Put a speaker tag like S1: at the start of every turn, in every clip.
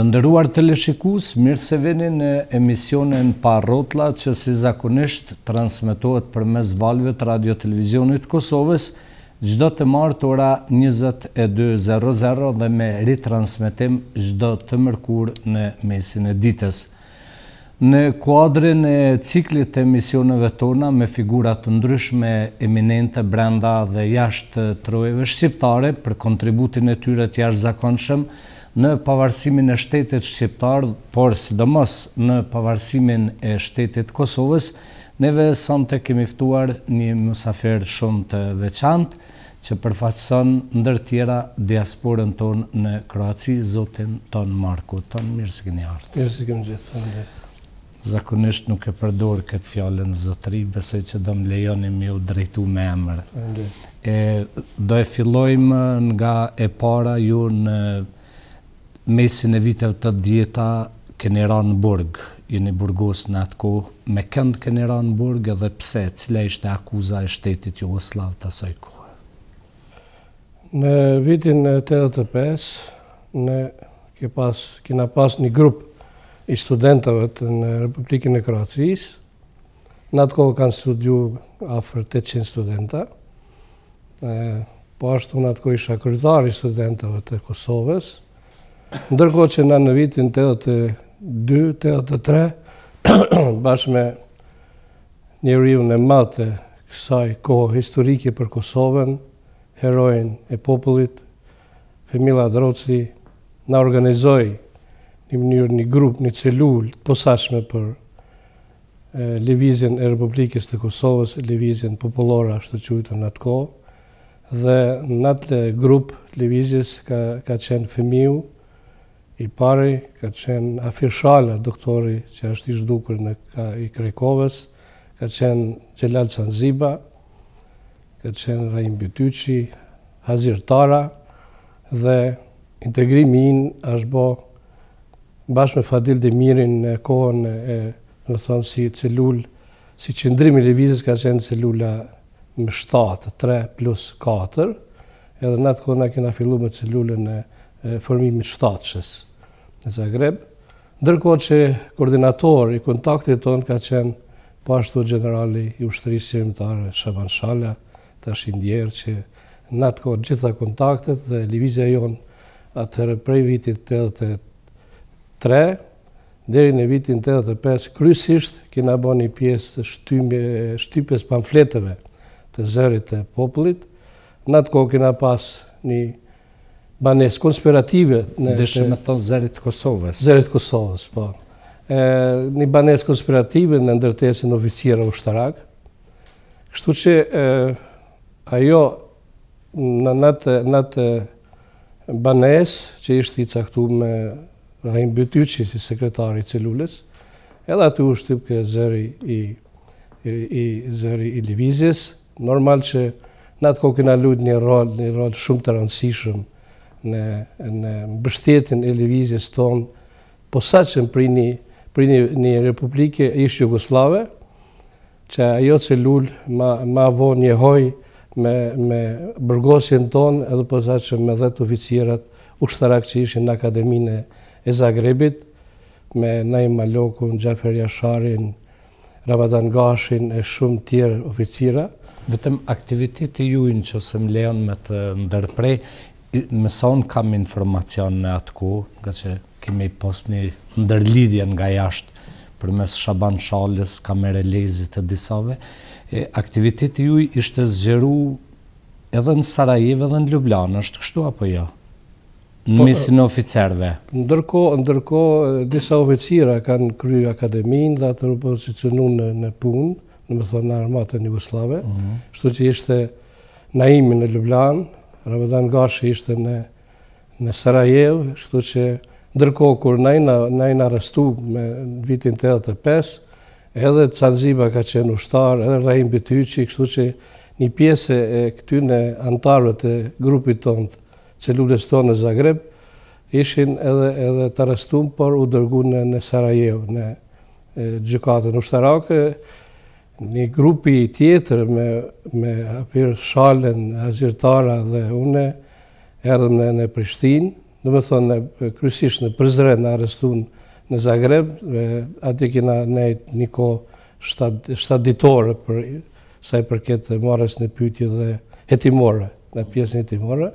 S1: Të ndëruar të leshikus, mirë se veni në emisionen rotla që si zakonisht transmitohet për mes valve të radio-televizionit Kosovës, gjdo të martë ora 22.00 dhe me ritransmitim gjdo të mërkur në mesin e ditës. Në kuadrin e ciklit të emisioneve tona me figurat të ndryshme eminente brenda dhe jashtë trojeve shqiptare për kontributin e tyre të jashtë zakonshëm, në pavarësimin e shtetet shqiptarë, por sidomos në pavarësimin e shtetet Kosovës, neve sante kemi ftuar një musafer shumë të veçantë, që përfaqëson ndër tjera diasporën tonë në Kroaci, zotin tonë Marku, tonë mirë së këni artë.
S2: Mirë së këmë gjithë,
S1: Zakonisht nuk e përdorë këtë fjallën zotri, besoj që do më lejoni mi u drejtu me emërë. Do e fillojmë nga e para ju në mesin e viteve të djeta keni ra në burg, i një burgos në atë kohë, me këndë keni ra në burg, edhe pse, cile ishte akuza e shtetit Jugoslav të asaj kohë?
S2: Në vitin 85, pas, kina pas një grup i studentëve të në Republikin e Kroacijës, në atë kohë kanë studiu afer 800 studenta, po ashtu në atë kohë isha krytari studentëve të Kosovës, Ndërko që na në vitin 82, 83, bashkë me një riu në matë kësaj kohë historike për Kosovën, herojën e popullit, Femila Droci në organizoj një mënyrë një grupë, një celullë të posashme për Levizjen e Republikës të Kosovës, Levizjen Popolora, ashtë të në atë kohë, dhe në atë grupë Levizjes ka qenë Femiu, I pari ka qenë Afishala, doktori që është i zhdukur në i Krejkoves, ka qenë Gjelal Sanziba, ka qenë Rajim Bityqi, Hazir Tara, dhe integrimi in është bo bashkë me Fadil Demirin në kohën e në thonë si celul, si qëndrimi revizis ka qenë celula më 7, 3 plus 4, edhe në atë kohën a kena fillu me celulën e formimit shtatëshës në Zagreb, ndërko që koordinator i kontaktit tonë ka qenë pashtu generali i ushtërisim të arë Shaban Shala, të ashtë indjerë që në atë kohë gjitha kontaktet dhe Livizja jonë atërë prej vitit 83, Deri në vitin 85, krysisht, kina bo një pjesë të shtypjes pamfleteve të zërit të popullit. Në atë kohë kina pas një banes konspirative. Dëshë me thonë zërit Kosovës. Zërit Kosovës, po. Një banes konspirative në ndërtesin oficira ushtarak. Kështu që ajo në natë banes që ishtë i caktu me Rahim bëtyqi si sekretari cilullës, edhe aty u shtypë ke zëri i i zëri i Livizis, normal që në atë kokë në lujtë një rol, një rol shumë të rëndësishëm në mbështetin e levizjes tonë, po sa që prini një republike ishë Jugoslave, që ajo celul ma vo një hoj me bërgosjen tonë, edhe po sa që me dhetë oficirat ushtarak që ishë në akademine e Zagrebit, me Naim Malokun, Gjafer Jasharin,
S1: Ramadan Gashin e shumë tjerë oficira. Vetëm aktiviteti ju në që se më leon me të ndërprej, mëson kam informacion në atë ku, nga që kemi post një ndërlidhje nga jashtë për mes Shaban Shalës, kamere lezit e disave, e, aktiviteti juj ishte zgjeru edhe në Sarajevë edhe në Ljubljana, është kështu apo jo? Në po, misin e oficerve.
S2: Ndërko, ndërko, disa oficira kanë kryu akademin dhe atër u në, punë, në më thonë në armatën Jugoslave, mm shtu që ishte naimi në Ljubljana, Ramadan Gashi ishte në në Sarajevë, kështu që ndërkohë kur nai na nai na me vitin 85, edhe Canziba ka qenë ushtar, edhe Rahim Bityqi, kështu që një pjesë e këtyre antarëve të grupit tonë të celulës tonë në Zagreb ishin edhe edhe të arrestuar por u dërguën në Sarajevë, në gjykatën ushtarake, një grupi tjetër me, me apirë shalen, azirtara dhe une, erdhëm në, në Prishtin, në me thonë, kërësish në Prizren, në arestun në Zagreb, ati kina nejtë një ko shtatë ditore për saj përket marës në pyti dhe hetimore, në pjesën hetimore,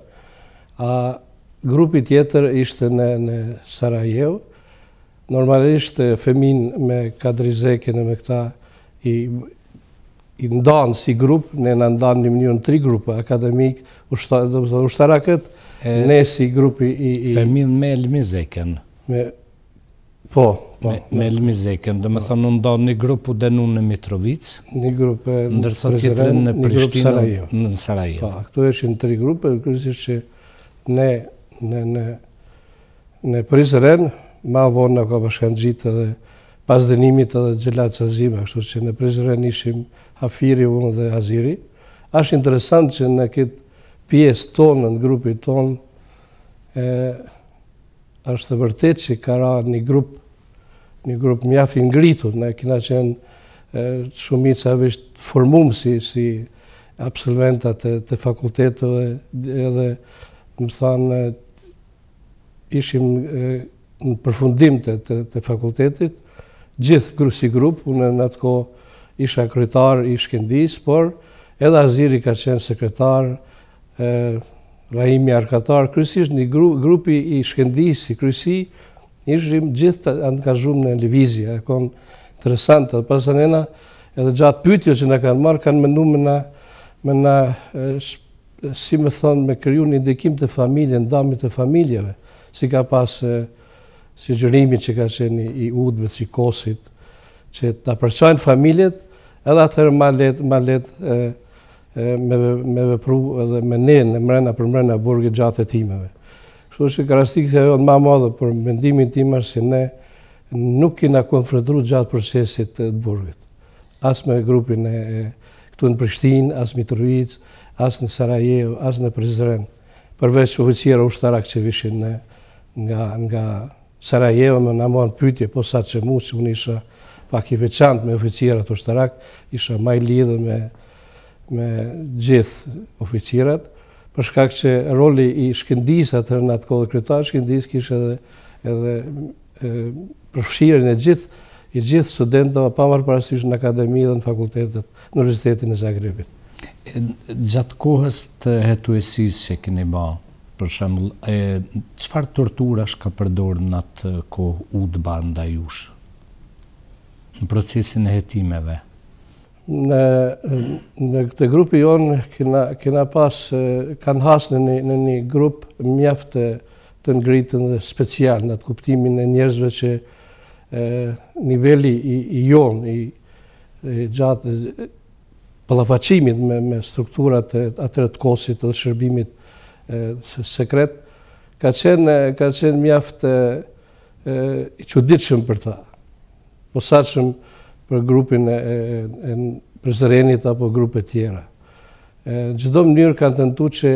S2: a grupi tjetër ishte në, në Sarajevë, Normalisht femin me kadrizekin e me këta i i ndanë si grupë, ne në ndanë një në tri grupë akademikë, dhe më të ushtara këtë, ne si grupë
S1: i... Femin me Elmizeken. Me... Po, po. Me po. Elmizeken, dhe më thënë në ndanë një grupë u denu në Mitrovicë, një grupë e... Ndërsa tjetëre në Prishtinë, në Sarajevë. Po,
S2: këtu në tri grupë, në kërësishë që ne, në Prizren, ma vonë në ka përshkanë gjitë edhe pas dënimit edhe gjelatë qazime, kështu që në Prizren ishim Hafiri unë dhe Haziri. Ashtë interesant që në këtë pjesë tonë, në grupi tonë, është të vërtet që ka ra një grupë, një grupë mjafi ngritu, në kina qenë shumica vështë formumë si absolventat të fakultetëve edhe, më thanë, ishim në përfundim të fakultetit, gjithë si grupë, unë në atë kohë, isha kryetar i shkendis, por edhe Aziri ka qenë sekretar, Rahimi Arkatar, kryesisht një grupi i shkendis i kryesi, ishim gjithë të angazhum në Livizia, e konë interesantë, dhe pasë nëna, edhe gjatë pytjo që në kanë marë, kanë mëndu me në, si me thonë, me kryu një ndekim të familje, në damit të familjeve, si ka pasë, si gjërimi që ka qenë i udbët, si kosit, që të përsojnë familjet edhe atërë ma letë ma letë me vepru edhe me ne në mrena për mrena burgit gjatë e timeve. Kështu që karastikës e jo në ma modhe për mendimin timar si ne nuk kina konfrontru gjatë procesit të burgit. As me grupin e këtu në Prishtin, as Mitrovic, as në Sarajevo, as në Prizren, përveç që u shtarak që vishin nga Sarajevo me në amon pytje, po sa që mu që unë isha pak i veçant me oficirat ushtarak, isha maj lidhë me, me gjithë oficirat, përshkak që roli i shkëndisa të rënë atë kodë kryetar, shkëndis kishe edhe, edhe përfshirën e gjithë i gjithë studentëve pa marrë parasysh në akademi dhe në fakultetet, në universitetin e Zagrebit.
S1: Gjatë kohës të hetuesis që keni ba, për shemblë, qëfar tortura ka përdorë në atë kohë u të banda jushë? në procesin e jetimeve?
S2: Në, në këtë grupi jonë kena, kena pas, kanë hasë në, në një grup mjaftë të ngritën dhe special në të kuptimin e njerëzve që e, niveli i, i jonë, i, i gjatë pëllafacimit me, me strukturat e atërë të kosit dhe shërbimit e, sekret, ka qenë, ka qenë mjaftë i qudichëm për ta posaqëm për grupin e për zërenit apo grupe tjera. Në gjithdo mënyrë kanë të ndu që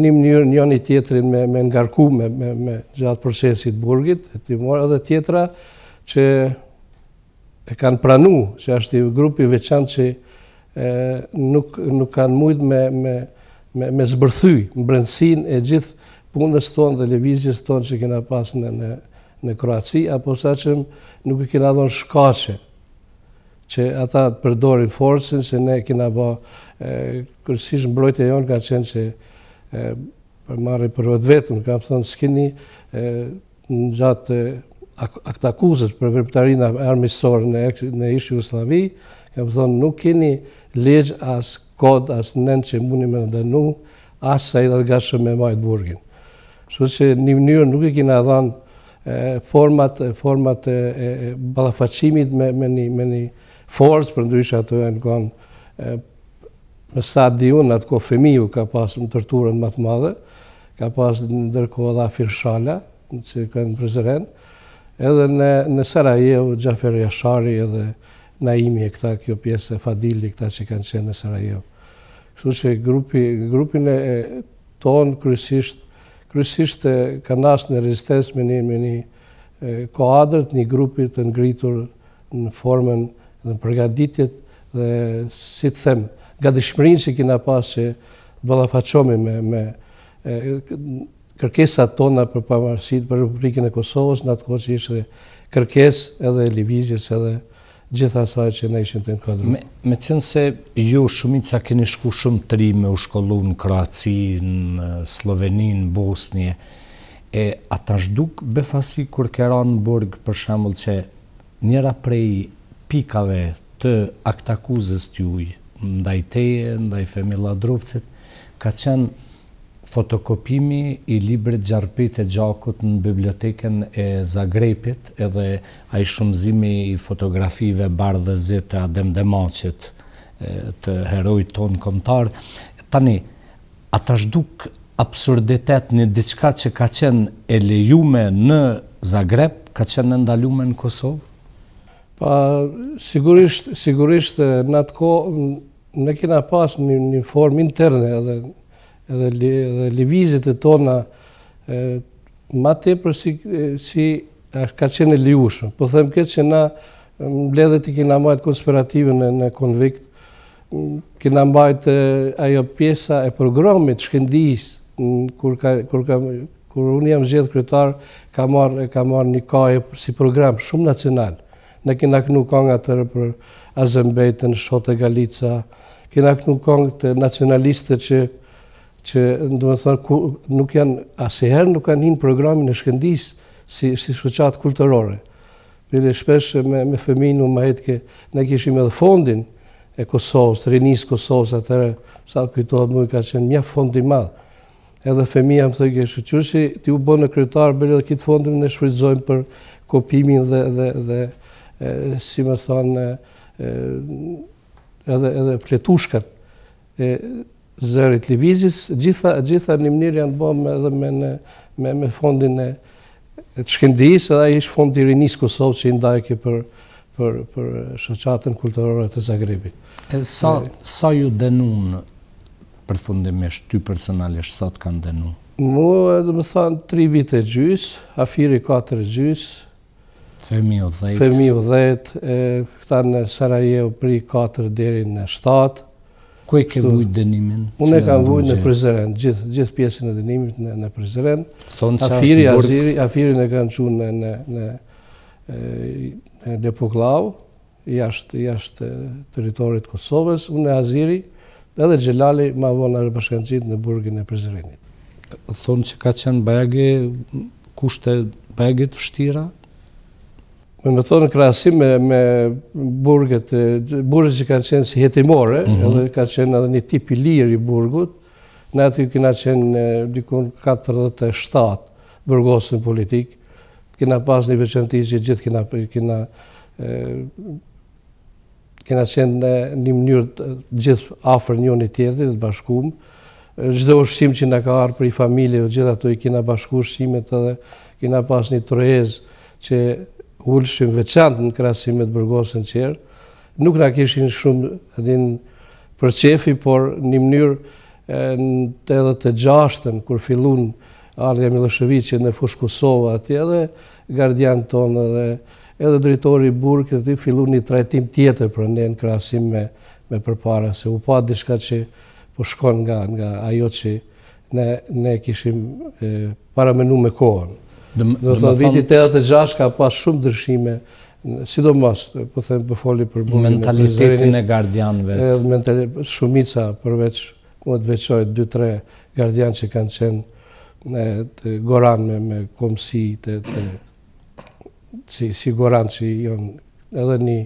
S2: një mënyrë njën i tjetërin me ngarku me gjatë procesit burgit, e të i edhe tjetra që e kanë pranu që ashtë i grupi veçan që nuk kanë mujtë me me zbërthy më brendësin e gjithë punës tonë dhe levizjes tonë që kena pasë në në Kroaci, apo sa që nuk i kena dhonë shkace, që ata të përdorin forësin, se ne kena bo kërësish mbrojtë e jonë, ka qenë që për marri për vëtë vetëm, kam thonë s'kini në gjatë akt akuzët për vërptarina armisorë në, në ishë Jugoslavi, kam thonë nuk kini legjë asë kod, asë nënë që mundi me në dënu, asë sa i të gashëm me majtë burgin. Shë që një mënyrë nuk i kena dhonë format, format e, balafacimit me, me, një, me forcë, për ndryshë ato e në konë me stadion, atë ko femiju ka pasë në tërturën më të madhe, ka pasë në ndërkohë dha Firshala, në që kënë prezeren, edhe në, në Sarajevo, Gjafer Jashari edhe Naimi e këta kjo pjesë e Fadili, këta që kanë qenë në Sarajevo. Kështu që grupi, grupin e tonë kërësisht kërësisht ka nasë në rezistens me një koadrët, një grupit të ngritur në formën dhe në përgaditit dhe si të them, ga dëshmërin që kina pas që bëlla me kërkesat tona për përmërësit për Republikën e Kosovës, në atë kohë që ishë kërkes edhe Livizjes edhe gjitha që ne ishën të inkadru. Me,
S1: me cënë se ju shumica keni shku shumë të ri me u shkollu në Kroaci, në Slovenin, në Bosnje, e ata shduk befasi kur kera në burg për shemull që njëra prej pikave të aktakuzës të juj, ndaj teje, ndaj femila drovcet, ka qenë fotokopimi i libre gjarpit e gjakut në biblioteken e Zagrepit edhe a i shumëzimi i fotografive barë dhe zeta Adem dhe të herojt tonë komtar. Tani, ata shduk absurditet një diçka që ka qenë e lejume në Zagreb, ka qenë në ndalume në Kosovë? Pa,
S2: sigurisht, sigurisht, në atë ko, në kina pas një formë interne edhe edhe edhe lëvizjet e tona ë më tepër si si ka qene liushme. Po them këtë që na mbledhet i kena mbajt atë konspirativën në, në konvikt, kena mbajtë ajo pjesa e programit shkendis, kur, ka, kur, ka, kur unë jam zhjetë kryetar, ka marrë marr një kaje si program shumë nacional. Ne kina kënu kanga për Azembejtën, Shote Galica, kina kënu kanga të nacionalistët që që më ku, nuk janë asëherë nuk kanë hinë programin e shkëndisë si, si shëqatë kulturore. Bile shpesh me, me fëminë në ke... ne kishim edhe fondin e Kosovës, rinisë Kosovës atërë, sa të kujtohet mujë ka qenë mja fondi madhë. Edhe fëmija më thëgje që ti u bënë në kryetarë, bërë edhe kitë fondin në shfridzojmë për kopimin dhe, dhe, dhe si më thënë, edhe, edhe pletushkat zërit Livizis, gjitha, gjitha një mënirë janë bëmë edhe me, në, me, me fondin e të shkendis, edhe aji është fond i rinis Kosovë që i ndajke për, për, për
S1: shëqatën kulturore të Zagrebit. E sa, e, sa ju denun për fundimisht, ty personalisht, sa të kanë denu?
S2: Mu, dhe më thanë, tri vite gjys, afiri 4 gjys,
S1: Femi u 10, Femi u
S2: 10 këta në Sarajev pri 4 deri në 7, Kuj ke vujt dënimin? Unë e kam vujt në Prizren, gjithë pjesën e dënimit në, në Prizren. Thonë që afiri, në Afirin e kanë qunë në, në, në, në jashtë jasht teritorit Kosovës, unë e Aziri, edhe Gjellali, ma vonë në bashkanëgjit në Burgin e Prizrenit. Thonë që ka qenë bajagi, kushte bajagi të fështira? me më thonë në krasim me burgët, burgët që kanë qenë si jetimore, mhm. edhe kanë qenë edhe një tipi lirë i burgut, në atë ju kina qenë në dikun 47 burgosën politik, kina pas një veçëntisë që gjithë kina kina kina qenë në një mënyrë gjithë afer një një tjerti dhe të bashkumë, gjithë dhe ushqim që nga ka arë për i familje, gjithë ato i kina bashku ushqimet edhe kina pas një trojezë që ullëshim veçant në krasimet bërgosë qërë, nuk në kishin shumë edhin për qefi, por një mënyrë të edhe të gjashtën, kur fillun Ardja Miloševiqe në fushë Kosova, ati edhe gardian tonë dhe edhe dritori i burkë, ati fillun një trajtim tjetër për ne në krasim me me përpara, se u patë dishka që po shkon nga ajo që ne kishim paramenu me kohën. Do të viti 86 ka pas shumë ndryshime sidomos po them po foli për mentalitetin e gardianëve. shumica përveç më të veçohet 2-3 gardianë që kanë qenë të Goran me komësi, komsi të si si që si janë edhe një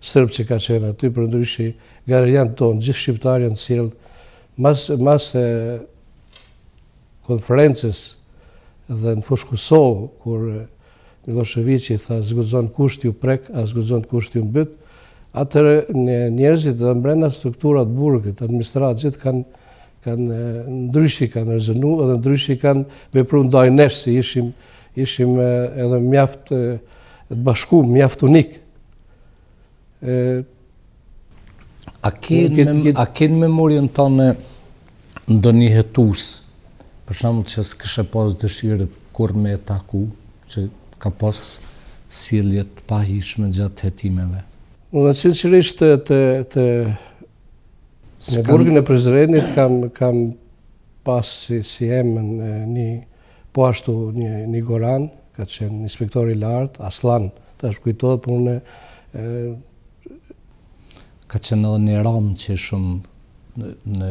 S2: serb që ka qenë aty për ndryshi gardian tonë, gjithë shqiptarë sjell mas mas e konferencës dhe në fush Kosovë, kur Miloševiqi tha zgudzon kushti u prek, a zgudzon kushti u mbyt, atër një njerëzit dhe mbrenda strukturat burgit, administratë gjithë kanë kanë ndryshi kanë rëzënu edhe ndryshi kanë me ndaj neshë, si ishim, ishim edhe mjaft të bashku, mjaft unik.
S1: a kënë me, të memorien tonë ndë një hetusë për shumë që së kështë e posë dëshirë kur me e taku, që ka posë siljet pahishme gjatë jetimeve.
S2: Në në qërishtë të të në burgën e prezrenit kam pasë si emën një po ashtu një Goran, ka të një inspektori lartë, Aslan, të është kujtojë, për unë...
S1: Ka qenë edhe një ramë që shumë në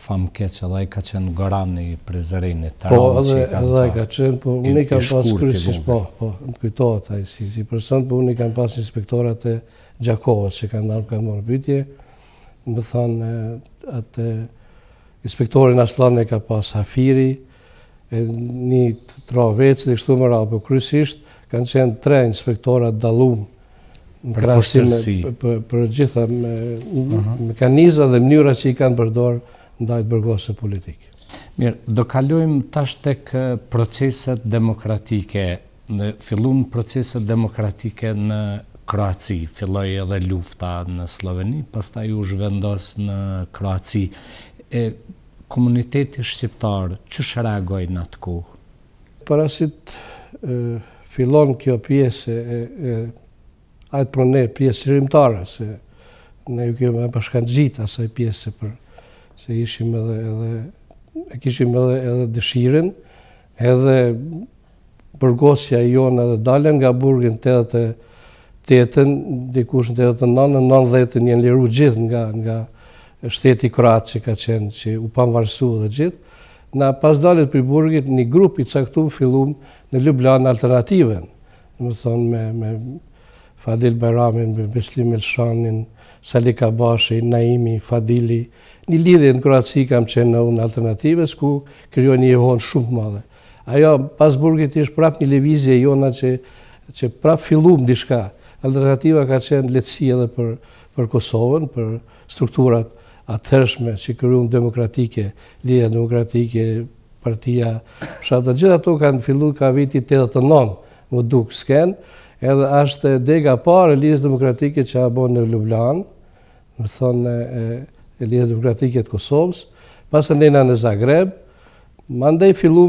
S1: famë keq edhe ai ka qenë garan i Prezrenit Po, edhe edhe ka qenë, po unë i kam pas kryesis,
S2: po. po, po, më kujtohet ai si si person, po unë i kam pas inspektorat e Gjakovës që kanë dalë kanë marrë bytyje. Më thonë, atë inspektorin Aslan e ka pas Safiri e një të trave, të kështu më rrallë, për po, krysisht, kanë qenë tre inspektorat dalumë krasim me për për gjitha me mekanizma dhe mënyra që i kanë përdor ndaj burgosë politike.
S1: Mirë, do kalojm tash tek proceset demokratike. në filluam proceset demokratike në Kroaci, filloi edhe lufta në Sloveni, pastaj u zhvendos në Kroaci. E komuniteti shqiptar që reagoi në atë kohë? Parasit
S2: fillon kjo pjesë e ajtë për ne pjesë shërimtare, se ne ju kemë e pashkanë gjitë asaj pjesë, se ishim edhe, e kishim edhe dëshiren, edhe përgosja e jonë edhe dalën nga burgin të edhe të të të të të të liru gjithë nga të të të të të që u të të të të të të të të të të të të fillum në të të të të të të Fadil Bajramin, Beslim Elshanin, Salika Bashi, Naimi, Fadili, një lidhje në Kroatësi kam qenë në unë alternatives, ku kryoj një jehon shumë madhe. Ajo, pas burgit ishë prap një levizje jona që, që prap fillum një shka. Alternativa ka qenë letësi edhe për, për Kosovën, për strukturat atërshme që kryon demokratike, lidhje demokratike, partia, shatë të gjitha to kanë fillu ka viti 89, më duk s'kenë, edhe është dega parë e Lijes Demokratike që a bonë në Ljublan, më thonë e Lijes Demokratike të Kosovës, pasë në në Zagreb, më ndaj fillu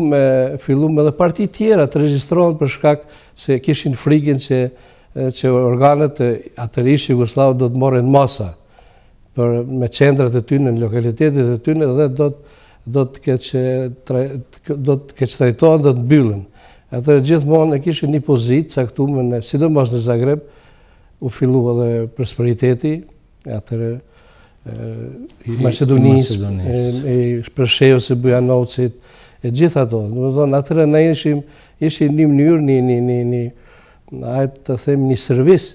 S2: me dhe parti tjera të registronë për shkak se kishin frigin që që organet e atërishë Jugoslavë do të morën masa me qendrat e tynë, në lokalitetet e tynë dhe do të keqëtrajtojnë dhe të bëllën. Atër gjithmonë e kishë një pozitë caktume, në, sidomos në Zagreb, u fillu edhe prosperiteti, atër
S1: Macedonisë, e
S2: Shpërsheo se Bujanovcit, e gjithë ato. Në më thonë, atër e në ishim, ishim një mënyrë, një, një, një, një, një, të themë një servis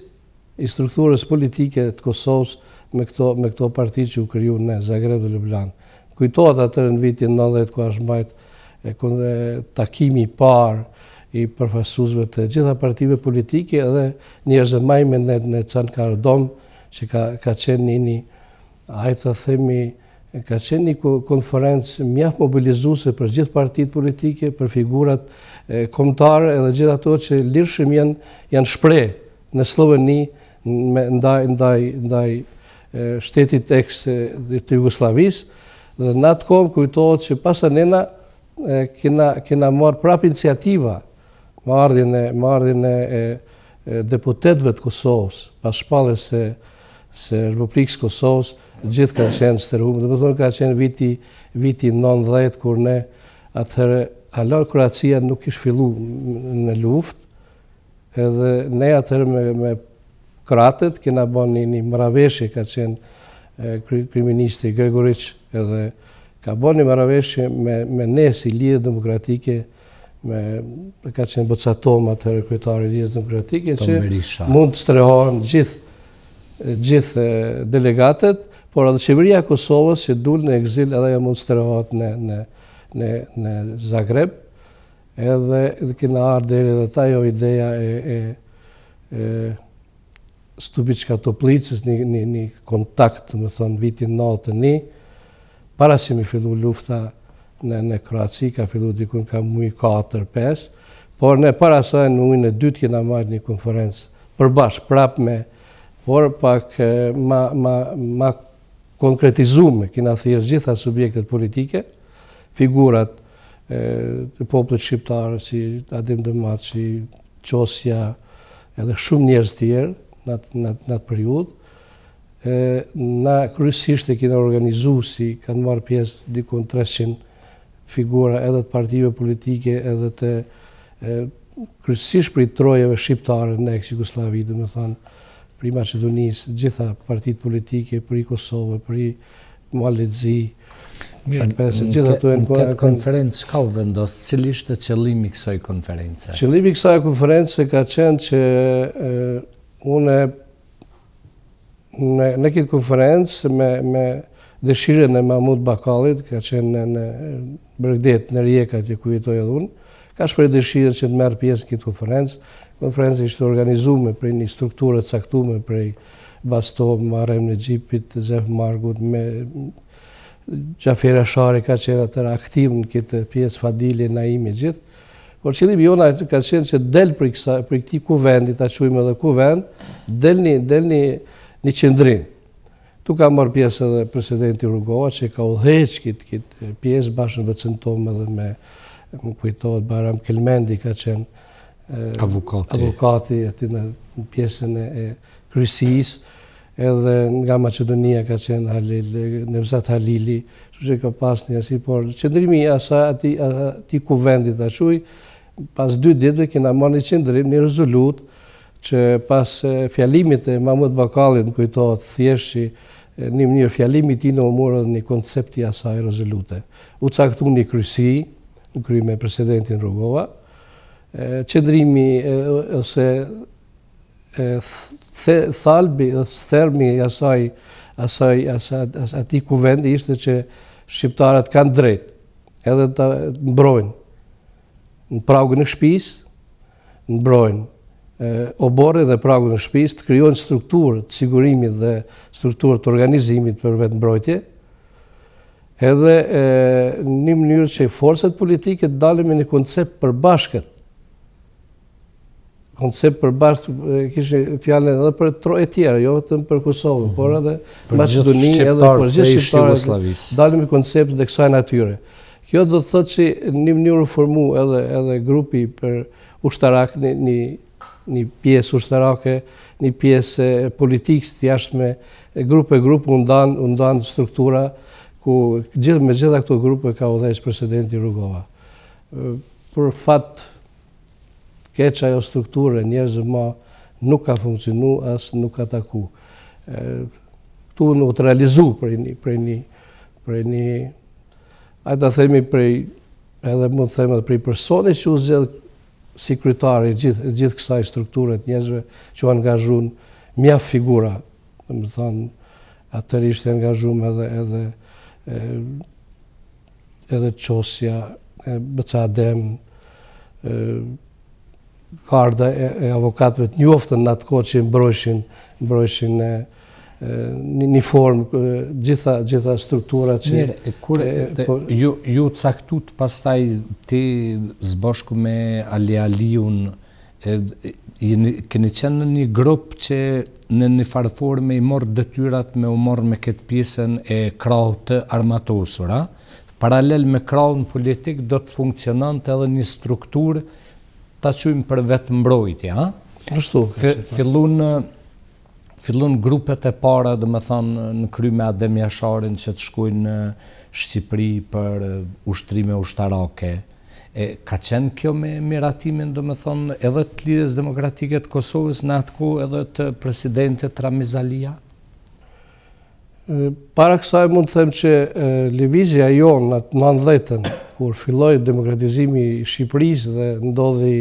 S2: i strukturës politike të Kosovës me këto, me këto parti që u kryu në Zagreb dhe Ljubljana. Kujtojtë atërë në vitin 90, ku është mbajtë, e takimi parë, i përfasuzve të gjitha partive politike dhe njerëzë majme në në Can Kardom, që ka, qenë një një, të themi, ka qenë një konferencë mjaf mobilizuse për gjithë partit politike, për figurat komtarë edhe gjithë ato që lirëshim janë, janë shprej në Sloveni ndaj, ndaj, ndaj shtetit eks të, Jugoslavis, dhe në atë kom kujtohet që pasanena kena, kena marë prap iniciativa marrëdhjën e e deputetëve të Kosovës pas shpallës se se Republikës Kosovës gjithë ka qenë stërhumë, dhe më thonë ka qenë viti, viti 90, kur ne atëherë, alor Kroacia nuk ishë fillu në luft, edhe ne atëherë me, me kratët, kena bënë një, një mraveshje, ka qenë kriministi Gregoriç, edhe ka bënë një mraveshje me, me ne si lidhë demokratike, me ka qenë bëtë atoma të rekrytarit jesë demokratike, që mund të strehojnë gjithë gjith delegatet, por edhe qeveria Kosovës që dul në exil edhe ja mund të strehojnë në, në, në, në Zagreb, edhe edhe kina ardhë dhe edhe ta jo ideja e, e, e stupiçka të plicës, një, kontakt, më thonë, vitin 91, para si mi fillu lufta, në, në Kroaci, ka fillu dikun ka mui 4-5, por në para sajnë në mujnë e dytë kina marrë një konferencë përbash, prap me, por pak ma, ma, ma konkretizume, kina thirë gjitha subjektet politike, figurat e, të poplët shqiptarë, si Adim Dëmaci, Qosja, edhe shumë njerës tjerë në atë, atë, atë periudë, në kryesisht e kina organizu si kanë marrë pjesë dikun figura edhe të partive politike edhe të kërësish për i trojeve shqiptare në eksi Jugoslavi, dhe me thanë, për i Macedonis, gjitha partit politike, për i Kosovë, për i Maledzi, Në këtë
S1: konferencë, ka u vendosë, cilë ishte qëllimi kësoj konferencë?
S2: Qëllimi kësoj konferencë ka qenë që une në këtë konferencë me dëshirën e Mahmud Bakalit, ka qenë në, bërgdet në rjeka që ku jetoj edhe unë, ka shprej dëshirën që të merë pjesë në këtë konferencë, konferencë ishte organizume për një strukturët saktume për Basto, Marem në Gjipit, Zef Margut, me Gjafera Shari ka qenë atër aktiv në këtë pjesë Fadili, Naimi, gjithë, Por qëllimi jona ka qenë që del për, kësa, këti kuvendit, a quim edhe kuvend, delë një qëndrinë Tu ka marrë pjesë edhe presidenti Rugova që ka udheq këtë kit pjesë bashkën me Centome edhe me më kujtohet Baram Kelmendi ka qenë Avokati. Avokati, aty në pjesën e, krysis, edhe nga Macedonia ka qenë Halil, Nevzat Halili, që që ka pas një asit, por qëndrimi asa ati, kuvendit a quj, pas dy ditëve kina marrë një qëndrim, një rezolut, që pas fjalimit e Mahmud Bakalit në kujtohet thjeshtë që një mënyrë fjalimi ti në omorë dhe një koncepti asaj rezolute. U caktu një krysi, në kry me presidentin Rubova, qëndrimi ose thalbi, ose thermi asaj ati kuvendi ishte që shqiptarët kanë drejt edhe të mbrojnë në pragu e shpisë, në mbrojnë obore dhe pragu në shpis të strukturë të sigurimit dhe strukturë të organizimit për vetë mbrojtje, edhe një mënyrë që forset politike të dalim e një koncept për bashkët. Koncept për bashkët, kështë fjallën edhe për troje tjera, jo vetëm për Kosovën, por edhe mhm. Macedoni, edhe për gjithë shqiptarë, dalim e koncept dhe kësaj natyre. Kjo do të thëtë që një mënyrë formu edhe grupi për ushtarak një një piesë ushtarake, një piesë politikës të jashtëme, grupë e grupë undan, undan struktura, ku gjithë me gjitha këto grupë ka u dhejshë presidenti Rugova. Për fatë keqa jo strukture, njerëzë ma nuk ka funksionu, asë nuk ka taku. Tu nuk të realizu për një, për një, për ajta themi për edhe mund të themi për i personi që u zhjetë si kryetari gjithë gjith kësaj strukturët njëzve që angazhun mja figura, dhe më thanë atër ishte angazhun edhe, edhe, edhe qosja, e, bëca dem, karda e, avokatëve të njoftën në atë kohë që mbrojshin, mbrojshin e një formë gjitha struktura që... Njere, e kur e... Po-
S1: ju caktut pastaj ti zboshku me Ali Aliun, këni qenë në një grupë që në një farëfor i morë dëtyrat, me u morë me këtë pjesën e krau të armatosur, a? Paralel me krau në politikë, do të funksionant edhe një strukturë të qujmë për vetë mbrojtja, a? Rështu, fillu në fillon grupet e para, dhe me thonë, në kry me Adem Jasharin që të shkujnë në Shqipëri për ushtrime ushtarake. E, ka qenë kjo me miratimin, dhe me thonë, edhe të lidhës demokratike të Kosovës në atë ku edhe të presidentet Ramizalia?
S2: Para kësaj mund të them që Levizia jonë në 90 dhetën, kur fillojt demokratizimi Shqipëris dhe ndodhi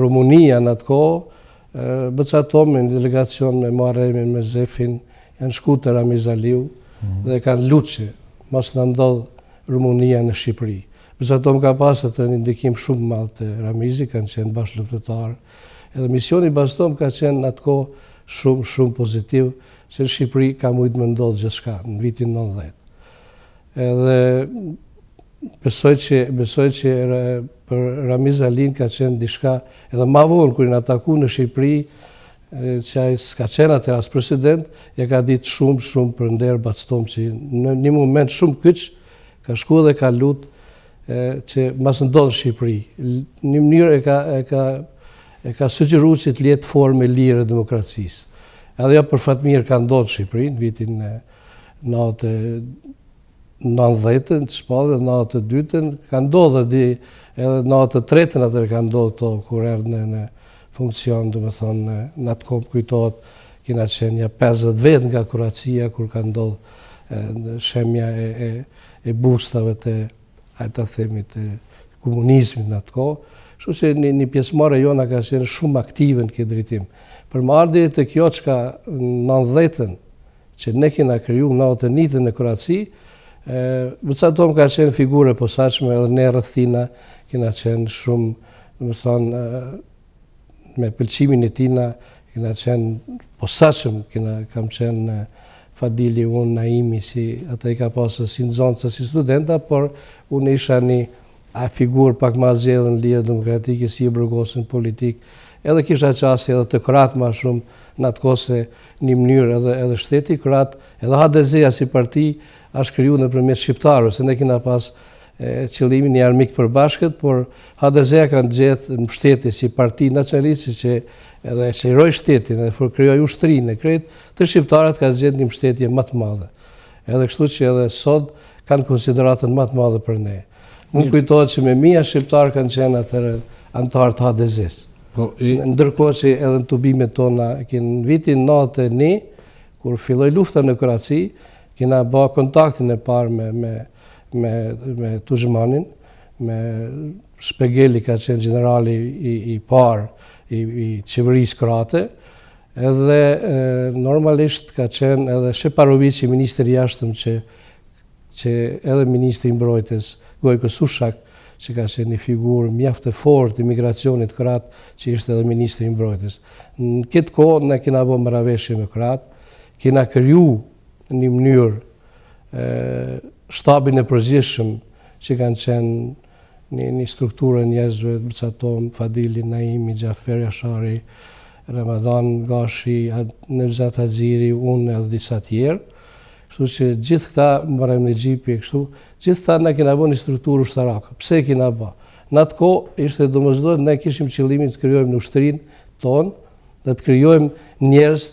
S2: Rumunia në atë kohë, bëca tomin, delegacion me Maremin, me Zefin, janë shku të Ramizaliu mhm. dhe kanë luqë, mos në ndodhë Rumunia në Shqipëri. Bëca tom ka pasë të një ndikim shumë malë të Ramizi, kanë qenë bashkë lëftetarë, edhe misioni bëca tom ka qenë në atë kohë shumë, shumë pozitiv, që në Shqipëri ka mujtë më ndodhë gjithë shka, në vitin 90. Edhe besoj që, besoj që për Ramiz Alin ka qenë dishka, edhe ma vonë, kërin ataku në Shqipëri, që a i s'ka qenë atër as president, e ka ditë shumë, shumë për nderë bastom, që në një moment shumë këq, ka shku dhe ka lutë, që mas ndonë Shqipëri. Një mënyrë e ka, e ka, e ka që të letë formë e lirë e demokracisë. Edhe ja jo për fatë mirë ka ndonë Shqipëri, në vitin në atë në dhejtën, të shpallë, në atë të dytën, ka ndohë dhe di, edhe në atë të tretën atër ka ndohë të kur erdhë në funksion, dhe me thonë, në të kompë kujtohet, kina qenja 50 vetë nga kuracia, kur ka ndohë në shemja e, e, bustave të, ajtë themit themi, të komunizmit në atë kohë, shu që një, një pjesëmore jo ka qenë shumë aktive në këtë dritim. Për më ardhe të kjo që ka në që ne kina kryu në atë njëtën e kuracia, Mëca Tom ka qenë figure posaqme edhe ne rëthina, kena qenë shumë, më thonë, me pëlqimin e tina, kena qenë posaqme, kena kam qenë Fadili, unë, Naimi, si ata i ka pasë si në zonë si studenta, por unë isha një a figurë pak ma zjedhën lija demokratike, si e bërgosën politik, edhe kisha qasë edhe të kratë ma shumë në atë kose një mënyrë edhe, edhe shteti kratë, edhe HDZ-ja si parti, është kriju në përmjet shqiptarës, se ne kina pas qëllimin një armik për bashkët, por hdz kanë gjithë në shtetit si parti nacionalisti që edhe që i rojë shtetin edhe for kryoj ushtri në të shqiptarët kanë gjithë një shtetje matë madhe. Edhe kështu që edhe sot kanë konsideratën matë madhe për ne. Më kujtojtë që me mija shqiptarë kanë qenë atër antarë të HDZ-s. Po, Ndërko që edhe në tona, kënë vitin 91, kur filloj lufta në Kuratësi, kina ba kontaktin e parë me, me, me, me Tuzhmanin, me Shpegeli ka qenë generali i, i parë i, i qeverisë krate, edhe normalisht ka qenë edhe Sheparovici, minister i ashtëm që, që edhe minister i mbrojtës Gojko Sushak, që ka qenë një figurë mjaftë e fort i migracionit kratë që ishte edhe Ministri i Mbrojtës. Në këtë kohë, ne kina bo më raveshje me kratë, kina kërju një mënyrë shtabin e përgjeshëm që kanë qenë një strukturë njëzve, Bëcatom, Fadili, Naimi, Gjaferi, Ashari, Ramadan, Gashi, Nevzat Hadziri, unë edhe disa tjerë. Kështu që gjithë këta, më bërëm në gjipi, kështu, gjithë këta ne kina bo një strukturë ushtarakë. Pse kina bo? Në atë ko, ishte dhe do mëzdojtë, ne kishim qëlimin të kryojmë në ushtërin tonë, dhe të kryojmë njerës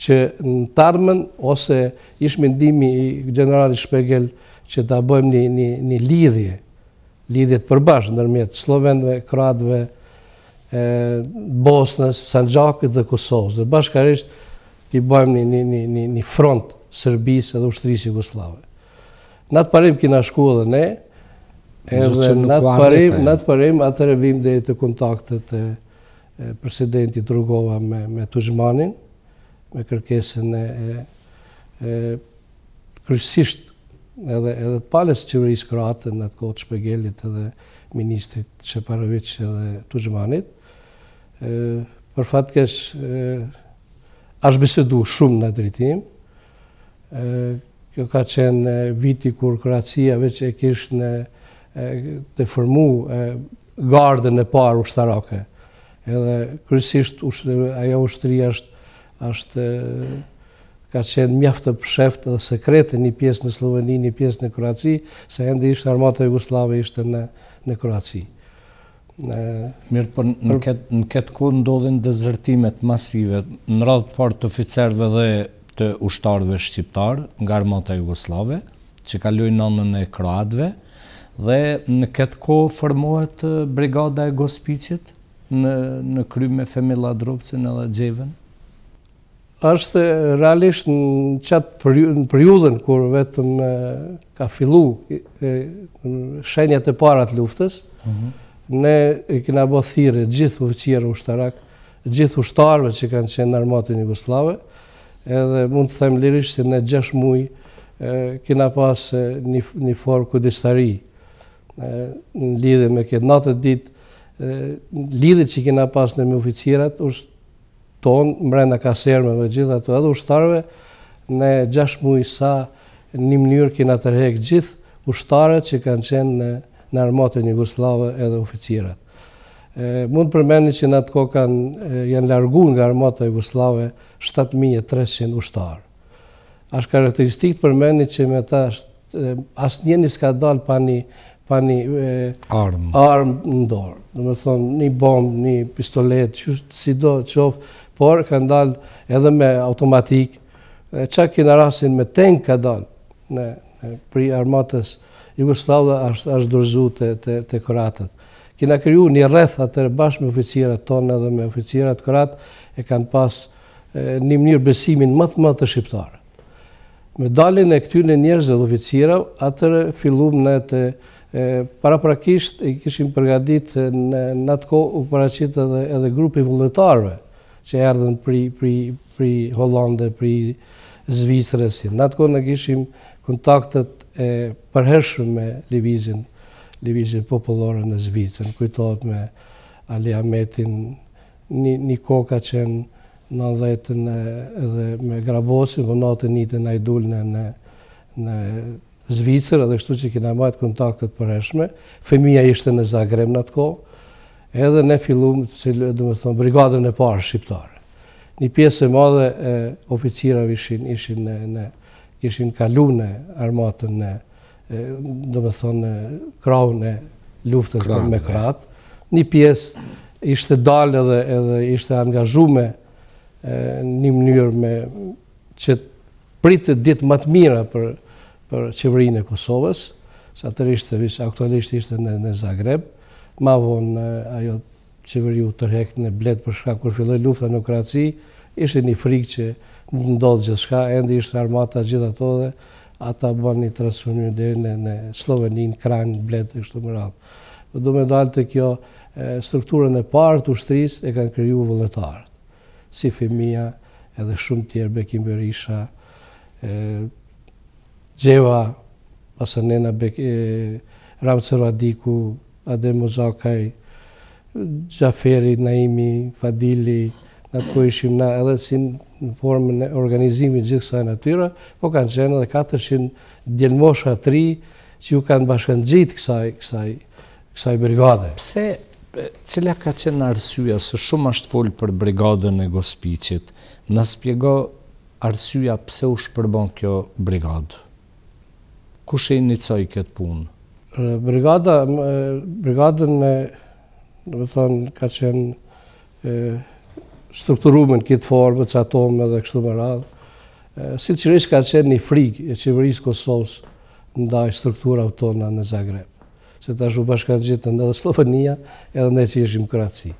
S2: që në tarmen, ose ishë mendimi i generali Shpegel që ta bëjmë një, një, një lidhje, lidhjet përbashë nërmjetë Slovenve, Kroatve, e, Bosnes, Sanxakit dhe Kosovës, dhe bashkarisht të i bojmë një, një, një, një front Sërbisë edhe Ushtrisë Jugoslave. Në atë parim kina shku edhe ne, edhe në atë parim, atë revim dhe të kontaktet e, presidenti Drugova me, me me kërkesën e kryësisht edhe të palës qeverisë kroatën në të kohët Shpegelit edhe Ministrit Sheparovic edhe Tuzhmanit. Për fatkes është besedu shumë në dritim. Kjo ka qenë viti kur Kroatia veç e kishë në të formu gardën e parë ushtarake. Edhe kryësisht ajo ushtëri është është ka qenë mjaftë pësheftë dhe sekretë një pjesë në Sloveni, një pjesë në Kroaci, se endë ishte armata Jugoslave ishte në, në Kroaci. Po në... Mirë, për në
S1: këtë, këtë kohë ndodhin dezertimet masive, në radhë partë të oficerve dhe të ushtarve shqiptarë nga armata Jugoslave, që ka në anën e Kroatve, dhe në këtë kohë formohet brigada e Gospicit në, në kry me Femila Drovcin edhe Gjeven?
S2: është realisht në qatë periudën kur vetëm ka fillu shenjat e parat luftës, mhm. ne i kina bo thire gjithë uvëqirë u shtarak, gjithë u shtarve që kanë qenë në armatën i Guslave, edhe mund të them lirisht që në gjesh mujë kina pas një formë kudistari në lidhe me këtë natët ditë, lidhe që kina pas në me uficirat është ton, mrena ka me gjitha të edhe ushtarve, ne gjash mui sa një mënyrë kina tërhek gjithë ushtarët që kanë qenë në në armatën një guslave edhe oficirat. Mund përmeni që në atë ko kanë janë largu nga armatën një guslave 7.300 ushtarë. Ash karakteristikë të përmeni që me ta asë njeni s'ka dalë pa një armë ndorë. Në me thonë një bombë, një pistolet, që si do qofë, por ka ndalë edhe me automatik, qa kina rasin me tenk ka dalë në pri armatës Jugoslavë është dërzu të koratët. Kina kryu një rreth atër bashkë me oficirat tonë edhe me oficirat koratë e kanë pas një mënyrë besimin më të të shqiptarë. Me dalin e këtyne njerës dhe oficirat, atër fillum në të para prakisht i kishim përgadit në atë ko u paracit edhe grupi vullnetarëve, që erdhen pri Hollande, pri Zvicrës. Në atë kohë në kishim kontaktet e përhershme me Livizin, Livizin popullore në Zvicrën, kujtojt me Ali Ametin, një koka qenë në dhejtën edhe me Grabosin, vë po natën një të najdullën në Zvicrë, edhe kështu që kina majtë kontaktet përhershme. Femija ishte në Zagreb në atë kohë, edhe ne fillum, dhe me thonë, brigadën e parë shqiptare. Një pjesë e madhe e ishin në, në, ishin kalu në armatën në, dhe me thonë, në krau në luftët me kratë. Një pjesë ishte dalë edhe ishte angazhume një mënyrë me që pritë ditë matë mira për për e Kosovës, sa të ishte, aktualisht ishte në Zagreb, ma vonë ajo qeveri u tërhek në bletë për shka kur filloj lufta në Kraci, ishte një frikë që në ndodhë gjithë shka, endi ishte armata gjithë ato dhe ata bërë një transformirë dhe në, në Sloveni, në Kranë, në bletë, kështu më Do me dalë të kjo strukturën e partë ushtris e kanë kryu vëlletarët, si femija edhe shumë tjerë, Bekim Berisha, Gjeva, pasë nena Bek, e, Adem Muzakaj, Gjaferi, Naimi, Fadili, në të ku ishim na edhe si në formë në organizimit gjithë sajnë atyra, po kanë qenë edhe 400 djelmosha tri që ju kanë bashkën gjitë kësaj brigade.
S1: Pse, cila ka qenë në arsua, së shumë ashtë folë për brigade në gospicit, në spjego arsua pse u shpërbon kjo brigade? Kushe i një këtë punë?
S2: Brigada, brigadën e, dhe thonë, ka qenë strukturume në kitë formë, që atome dhe kështu më radhë. Si qërish ka qenë një frikë e qeverisë Kosovës ndaj struktura tona në Zagreb, se ta shumë bashkanë gjithë në Slovenia edhe në që ishim kratësi.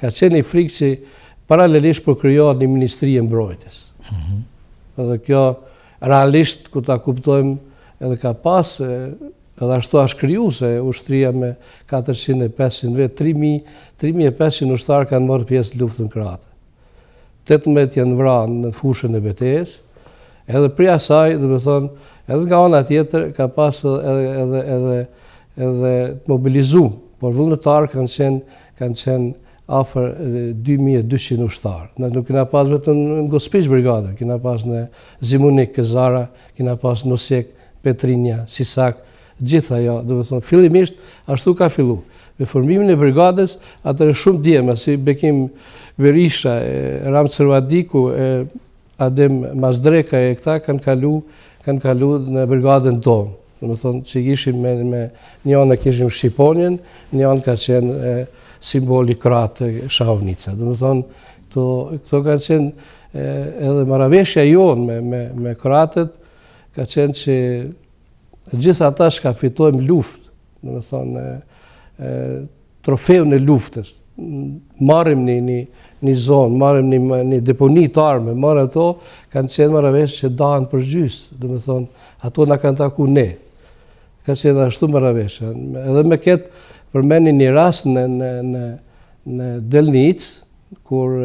S2: Ka qenë një frikë që paralelisht përkryohet po një ministri e mbrojtës. Mhm. Dhe kjo realisht, ku ta kuptojmë, edhe ka pasë, edhe ashtu ashtë kryu se ushtria me 405 vetë, 3500 ushtarë kanë mërë pjesë luftën kratë. 18 janë vra në fushën e betes, edhe prija saj, dhe me thonë, edhe nga ona tjetër, ka pas edhe, edhe, edhe, edhe të mobilizu, por vëllënëtarë kanë qenë, kanë qenë afer 2200 ushtarë. Në nuk kina pas vetëm në Gospish Brigadën, kina pas në Zimunik, Këzara, kina pas në Nosek, Petrinja, Sisak, gjitha ja, dhe me thonë, fillimisht, ashtu ka fillu. Me formimin e brigades, atër e shumë djema, si Bekim Berisha, Ram Cervadiku, Adem Mazdreka e këta kanë kalu, kanë kalu në brigadën do. Dhe me thonë, që ishim me, me një anë e kishim Shqiponjen, një anë ka qenë simboli kratë Shavnica. Dhe me thonë, këto, ka qenë edhe maraveshja jonë me, me, me kratët, ka qenë që Dhe gjithë ata shka fitojmë luft, në me thonë, e luftës, marim një zonë, marim një deponit arme, marim ato, kanë qenë maravesh që dahen për gjysë, dhe me thonë, ato në kanë taku ne. Ka qenë ashtu maravesh. Edhe me ketë përmeni një ras në në Delnic, kur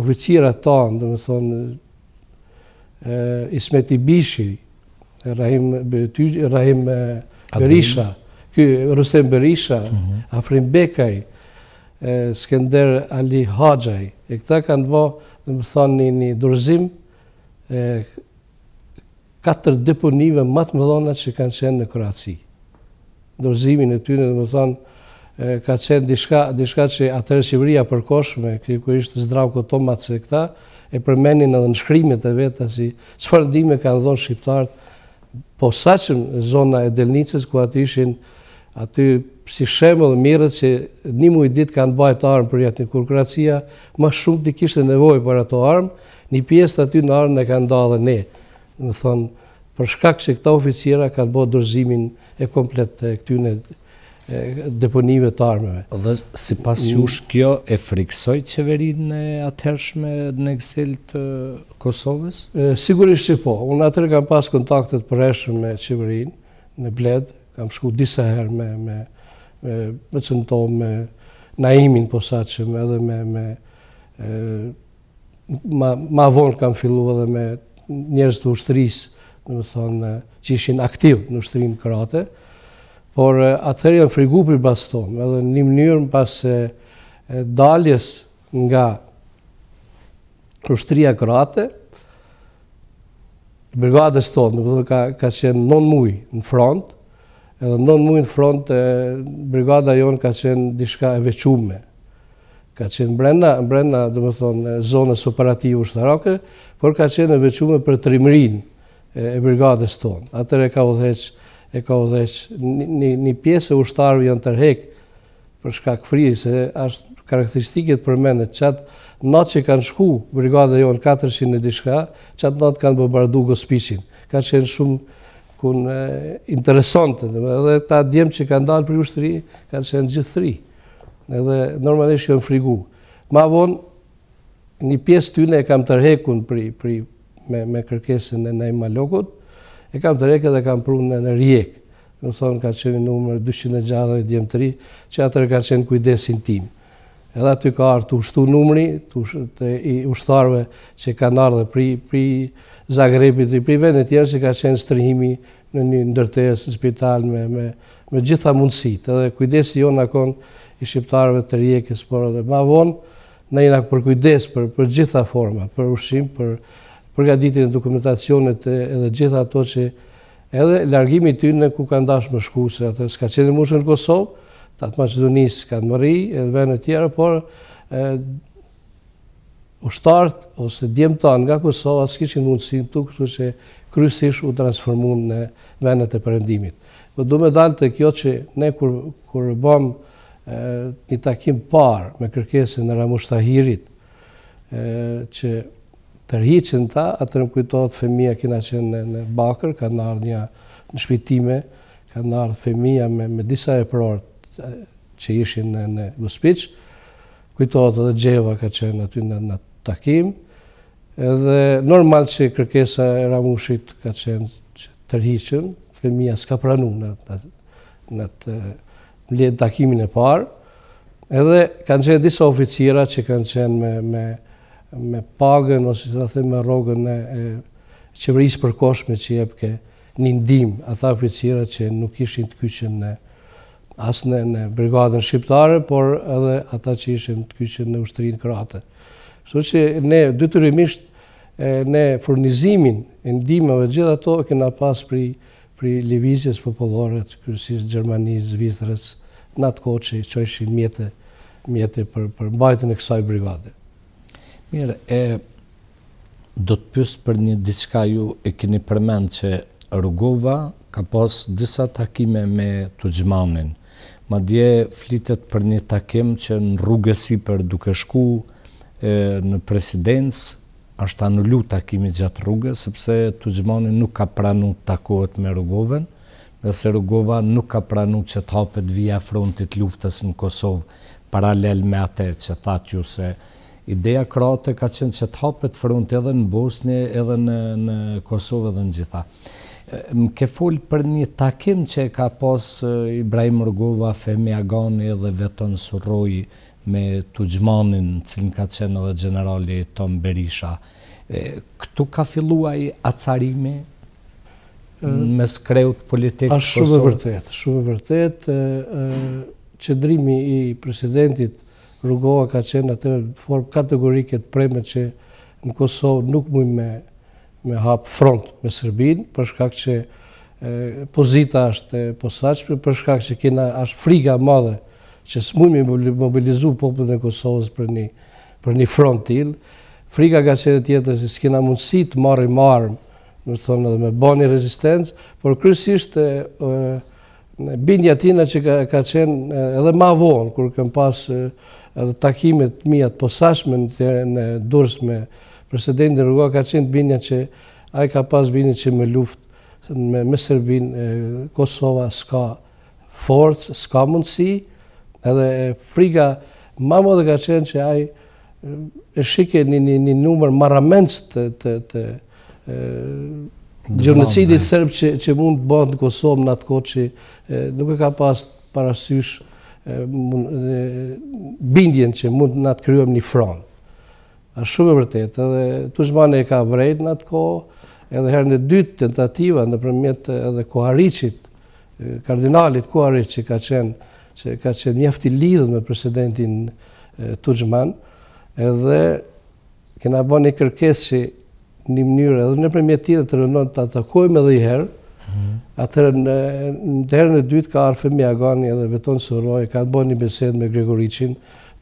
S2: oficira ta, dhe me thonë, Ismeti Bishi, Rahim Rahim Berisha, ky Rustem Berisha, mhm. Afrim Bekaj, Skender Ali Haxhaj. E këta kanë vë, do të thonë një, një dorëzim e katër deponive më të mëdha që kanë qenë në Kroaci. Dorëzimin e tyre, do të thonë ka qenë diçka diçka që atëherë Shqipëria përkohshme, kur ishte Zdravko Tomac se këta e përmendin edhe në shkrimet e veta si çfarë ndime kanë dhënë shqiptarët po saqën zona e Delnicës, ku atë ishin aty si shemë dhe mirët që një mujë ditë kanë bajtë armë për jetë një kurkuracia, ma shumë të kishtë e nevojë për ato armë, një pjesë të aty në armë në kanë da dhe ne. Në thonë, shkak që këta oficira kanë bo dërzimin e komplet të këtyne të deponive të armeve. Dhe si pas mm. jush
S1: kjo e friksoj qeverin e atërshme në eksil të Kosovës?
S2: Sigurisht që po. Unë atërë kam pas kontaktet për eshme me qeverin në bled, kam shku disa her me me cënto me naimin posaqëm edhe me ma vonë kam fillu edhe me njerës të ushtëris që ishin aktiv në ushtërinë kërate por atëherë janë frigu për baston, edhe një mënyrë në pas daljes nga kushtria kërate, brigadës tonë, ka, ka qenë non mujë në front, edhe non mujë në front, e, brigada jonë ka qenë dishka e vequme, ka qenë brenda, brenda dhe më thonë, zonës operativë ushtarake, por ka qenë e vequme për trimrin e, e brigadës tonë. Atër e ka vëdheqë, e ka udhëheq. Një pjesë e ushtarëve janë tërhek për shka këfri, se është karakteristikit për menet, qatë natë që kanë shku brigadë dhe jo në 400 e dishka, qatë natë kanë bëbardu Gospicin. Ka qenë shumë interesantë, edhe ta djemë që kanë dalë për ushtëri ka kanë gjithë tëri, edhe normalisht janë frigu. Ma vonë, një pjesë të e kam të të të të të të të E kam të reke dhe kam prunë në në rjek. Në thonë, ka qenë numër 260 djemë që atër ka qenë kujdesin tim. Edhe aty ka arë të ushtu numëri, të ushtarve që ka në dhe pri Zagrebit, pri vend e tjerë që ka qenë strihimi në një ndërtes, në spital, me gjitha mundësit. Edhe kujdesi jo në akon i shqiptarve të rjekës, por edhe ma vonë, në i nakë për kujdes, për gjitha forma, për ushim, për përgatitjen e dokumentacionit edhe gjitha ato që edhe largimi i në ku kanë dashur më shku atë atër s'ka qenë mushën në Kosovë, të atë në Kanmëri, edhe vende të tjera, por ë u shtart ose djemtan nga Kosova s'kishin mundësi këtu, kështu që kryesisht u transformuan në vendet e perëndimit. Po du më dalë të kjo që ne kur kur bëm një takim parë me kërkesën e Ramush Tahirit, ë që tërhiqin ta, atër në kujtojt femija kina qenë në bakër, ka nërë një në shpitime, ka nërë femija me, me disa e prorë që ishin në, në Guspic, kujtojt edhe Gjeva ka qenë aty në, në takim, edhe normal që kërkesa e Ramushit ka qenë që tërhiqin, femija s'ka pranu në, në, në të takimin e parë, edhe kanë qenë disa oficira që kanë qenë me, me me pagën ose të thëmë me rogën e qeverisë përkoshme që jep ke një ndim ata oficira që nuk ishin të kyqen në asë në brigadën shqiptare, por edhe ata që ishin të kyqen në ushtërinë krate. Shto që ne, dytërimisht, ne furnizimin e ndimëve gjitha to këna pas pri pri Livizjes popullore, kërësis Gjermanisë, Zvizrës, në atë kohë që i qojshin mjetë për bajtën e kësaj brigade.
S1: Mirë, e do të pys për një diçka ju e keni përmend që Rugova ka pas disa takime me Tuxhmanin. Madje flitet për një takim që në rrugë për duke shku e, në presidencë, është anulu takimi gjatë rrugës sepse Tuxhmani nuk ka pranuar të takohet me Rugoven dhe se Rugova nuk ka pranu që të hapet vija frontit luftës në Kosovë paralel me atë që thatë ju se ideja krate ka qenë që të hapet front edhe në Bosni, edhe në Kosovë edhe në gjitha. Më ke folë për një takim që ka pas Ibrahim Rgova, Femi Agani edhe Veton Suroj me Tujmanin, cilin ka qenë edhe generali Tom Berisha. Këtu ka filluaj acarimi me skreut politikë Kosovë? Shumë e vërtet, shumë e
S2: vërtet. Qedrimi i presidentit rrugoha ka qenë atë formë kategorike të premë që në Kosovë nuk mujmë me me hapë front me Serbinë, përshkak që pozita është posaqme, përshkak që kena është friga madhe që s'mujmë i mobilizu popët e Kosovës për një front t'ilë. Friga ka qenë tjetër që s'kena mundësi të marri i marrë, në thonë edhe me bani rezistencë, por kërësisht bindja tina që ka qenë edhe ma vonë, kur kem pasë edhe takimet të mija të posashme në durës me presidentin Rugoa ka qenë të binja që a i ka pas binja që me luft me Serbin, Kosova s'ka forcë, s'ka mundësi, edhe friga ma më dhe ka qenë që a i e shike një numër maramens të gjërnëcidit sërbë që mund të bëndë në Kosovë në atë kohë që nuk e ka pas parasysh bindjen që mund në atë kryojmë një front. është shumë e vërtetë, edhe Tushmane e ka vrejt në atë kohë, edhe herën e dytë tentativa në përmjet edhe koharicit, kardinalit Koharic, që ka qenë, që ka qenë njefti lidhën me presidentin Tushman, edhe kena bo një kërkes që një mënyrë edhe në përmjet dhe të rënon të atakojmë edhe i herë, Mhm. Atërë në derën e dytë ka arë fëmija gani edhe vetonë së roj, ka të bojë një besed me Gregoricin,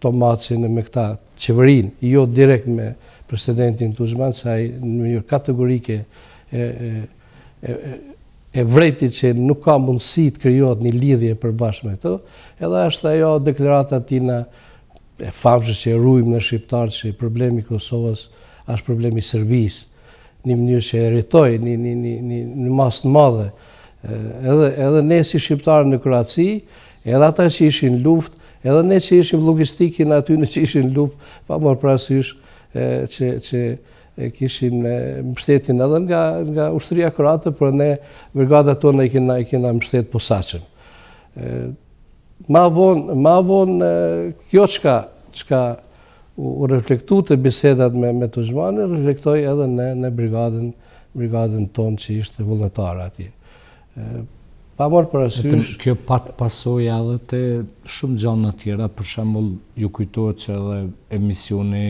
S2: Tomacin e me këta qeverin, jo direkt me presidentin Tuzman, sa i në një kategorike e vrejti që nuk ka mundësi të kryot një lidhje për bashkë me të, edhe është ajo deklerata tina e famshë që e rrujmë në shqiptarë që problemi Kosovës është problemi Sërbisë, një mënyrë që e rritoj, një, masë në mas të madhe. Edhe, edhe ne si shqiptarë në Kroaci, edhe ata që ishin luft, edhe ne që ishim logistikin aty në që ishin luft, pa morë prasysh që, që e mështetin edhe nga, nga ushtëria Kroatë, për ne vërgada tonë e kina, mështetë kina Ma vonë, ma kjo qka, u reflektu të bisedat me, me Tuzmani, reflektoj edhe në, në brigadën, brigadën tonë që ishte vullnetarë ati. Pa
S1: morë për asysh... Kjo pat pasoj edhe të shumë gjanë në tjera, për shembol ju kujtojt që edhe emisioni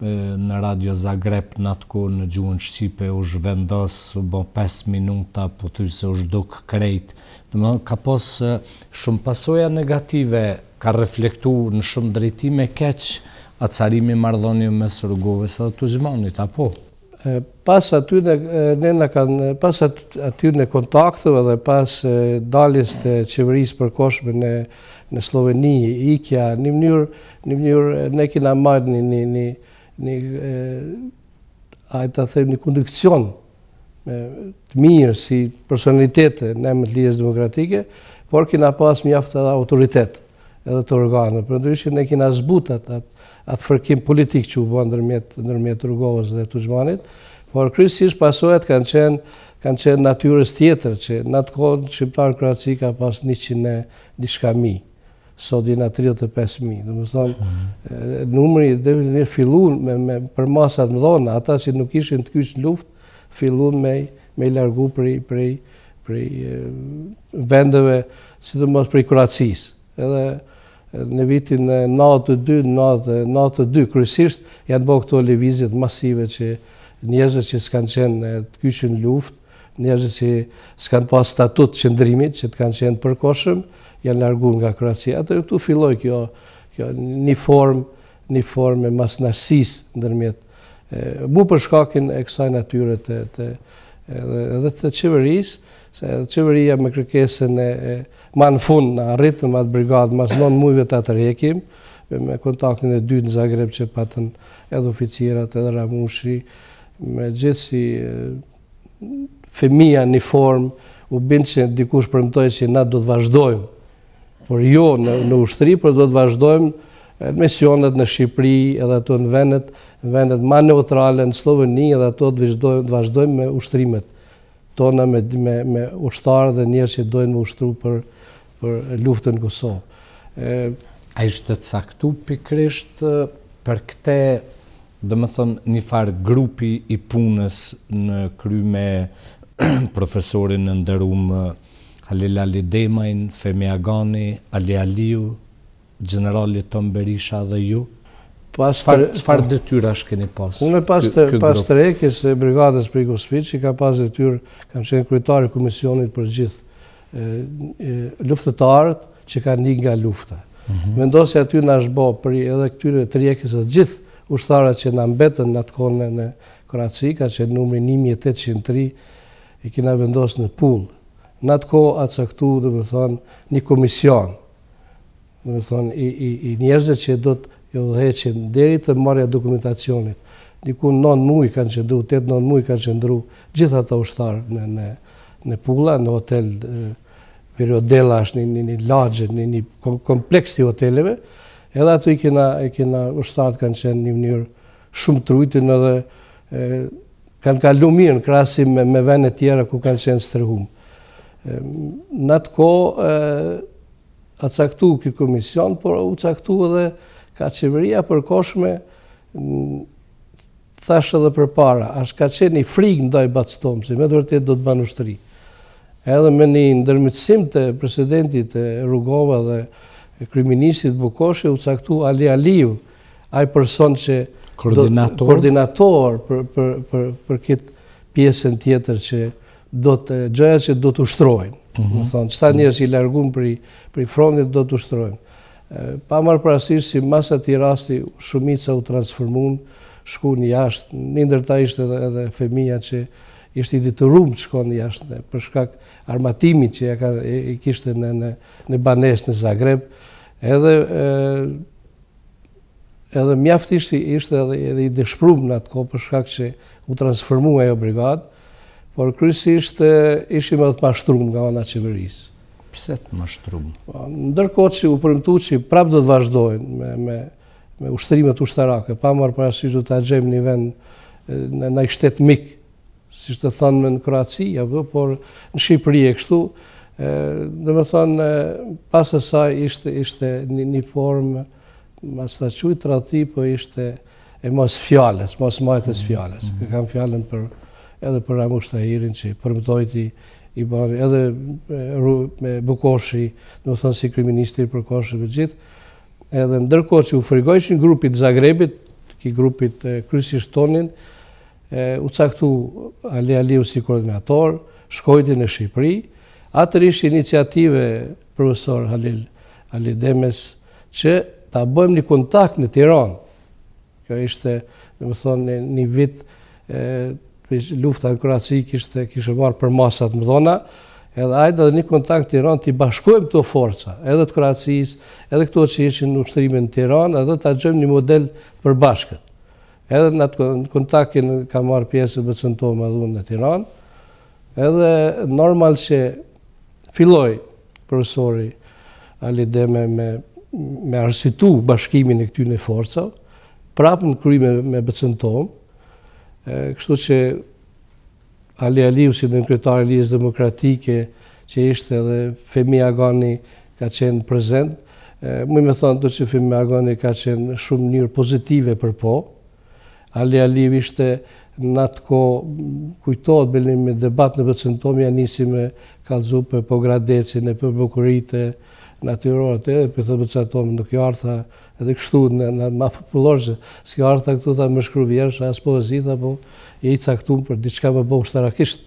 S1: në radio Zagreb në atë kohë në gjuhën Shqipe u zhvendos, u bo 5 minuta, po të se u zhduk krejt. Në më ka posë shumë pasoja negative, ka reflektu në shumë drejtime keqë, atësarimi mardhonjë me rrugove së dhe të gjmonit, apo?
S2: Pas aty në, kanë, pas aty dhe pas daljes të qeverisë përkoshme në, në Sloveni, ikja, një mënyrë, një mënyrë, ne kina marrë një, një, një, një a e një kondikcion me të mirë si personalitetë në të lijes demokratike, por kina pas mjaftë edhe autoritet edhe të organë. Për ndryshë, ne kina zbutat atë atë fërkim politik që u bëndë nërmjet, nërmjet rrugovës dhe të gjmanit, por kryesisht pasojat kanë qenë kanë qenë natyres tjetër, që në atë kohën Shqiptarë Kroaci ka pas 100 një shka mi, sot i nga 35.000. Dhe më thonë, mm numëri dhe një fillun me, përmasat për masat më dhona, ata që nuk ishin të kyqë luft, fillun me, me i largu prej, prej, prej vendeve, si të mos prej Kroacis. Edhe, në vitin 92-92 kërësisht janë bërë këto levizit masive që njëzë që s'kanë qenë të kyqin luft, njëzë që s'kanë pas statut qëndrimit që t'kanë kanë qenë përkoshëm, janë largun nga Kroacia. Ato e këtu filloj kjo një formë, një formë e në ndërmjet. Bu përshkakin e kësaj natyre të edhe të qeverisë, se qeveria me kërkesin e ma në fund në arritën ma të brigadë, ma së mujve të atërhekim, me kontaktin e dytë në Zagreb që patën edhe oficirat, edhe Ramushi, me gjithë si femija një formë, u bindë që dikush përmëtoj që na do të vazhdojmë, por jo në ushtri, por do të vazhdojmë në misionet në Shqipëri edhe ato në vendet, në vendet ma neutrale në Slovenia edhe ato të vazhdojmë me ushtrimet tona me me me ushtarë dhe njerëz që dojnë
S1: të ushtru për për luftën e Kosovë. ë ai është të caktu pikrisht për këtë, do një farë grupi i punës në krye me profesorin në ndërum Halil Ali Demajn, Femi Agani, Ali Aliu, generali Tom Berisha dhe ju, Qëfar po dëtyra është keni pas Unë e Unë pas
S2: të rekjes e brigadës për i Gospit, që ka pas dëtyrë, kam qenë kryetarë i komisionit për gjithë luftetarët që ka një nga lufta. Mendoj mhm. se aty në është bo për i edhe këtyre të rekjes e gjithë ushtarët që në mbetën në atë kone në Kroaci, ka që numri 1803 i kina vendosë në pullë. Në atë kohë atë këtu dhe më thonë, një komision, dhe më thonë, i njerëzë që do të edhe heqin deri të marja dokumentacionit. Ndikun 9 mujë kanë qëndru, 8-9 mujë kanë qëndru gjitha të ushtarë në, në, në pula, në hotel periodela është një, një, një një, një kompleks të hoteleve, edhe ato i kena, ushtarët kanë qenë një mënyrë shumë trujtën edhe kanë kalu mirë në krasim me, vene tjera ku kanë qenë strehum. E, në atë ko, atë caktu këj komision, por u caktu edhe ka qeveria përkoshme, thash edhe për para, ashtë ka qeni frikë ndaj batës tomë, si me dërëtjet do të banë ushtëri. Edhe me një ndërmëtsim të presidentit e Rugova dhe kryministit Bukoshe, u caktu Ali Aliu, ajë person që... Koordinator. Koordinator për këtë pjesën tjetër që do të gjëja që do të ushtrojnë. Mhm. Më thonë, qëta njërë që i largun për i frontit do të ushtrojnë pa marë prasirë si masa të i rasti shumica u transformun, shku një jashtë, një ndërta ishte edhe femija që ishte i ditërum që shku një jashtë, përshkak armatimi që i kishte në banes, në Zagreb, edhe edhe mjaftishti ishte edhe i dëshprum në atë ko, përshkak që u transformu e jo brigadë, por kërësisht ishim edhe të mashtrum nga ona qeverisë. Pse
S1: të më shtrumë?
S2: Po, Ndërkot që u përmëtu që prapë do të vazhdojnë me, me, me ushtërimet ushtarake, pa marë për asë që do të agjem një vend në, në i shtetë mikë, si shtë të thonë në Kroaci, apo, por në Shqipëri e kështu, dhe me thonë, pasë sa ishte, ishte një, një formë, ma së të qujtë të rati, po ishte e mos fjales, mos majtës fjales. Mm. Kë kam fjallën për, edhe për Ramush Tahirin që përmëtojti i edhe me Bukoshi, në thënë si kriministri për koshë për gjithë, edhe në që u frigojshin grupit Zagrebit, ki grupit Krysi tonin, u caktu Ali Aliu si koordinator, shkojti në Shqipëri, atër ishë iniciative, profesor Halil Ali Demes, që ta bëjmë një kontakt në Tiran, kjo ishte, në më thënë, një vitë, lufta në Kroaci kishte kishte marr për masat më dhona, edhe ajde dhe një kontakt Tiran të i bashkojmë të forca, edhe të Kroacis, edhe këto që ishin në ushtrimin në Tiran, edhe të gjëmë një model për bashkët. Edhe në atë kontaktin ka marrë pjesët për cëntohë me dhunë në Tiran, edhe normal që filloj profesori Ali Deme me, me arsitu bashkimin e këty në forca, prapë në kryme me bëcëntohë, Kështu që Ali Aliu, si dhe në kryetarë Demokratike, që ishte edhe Femi Agani ka qenë prezent, më i me thonë të që Femi Agani ka qenë shumë njërë pozitive për po. Ali Aliu ishte në atë ko kujtojtë me debat në përcentomi a njësi me kalëzu për pogradecin e për bukurite natyrorët e për të përcentomi nuk jo artha edhe kështu në ma popullorë që s'ka arta këtu ta më shkru vjerës, as po e zita, po e i caktumë për diçka me bo ushtarakisht.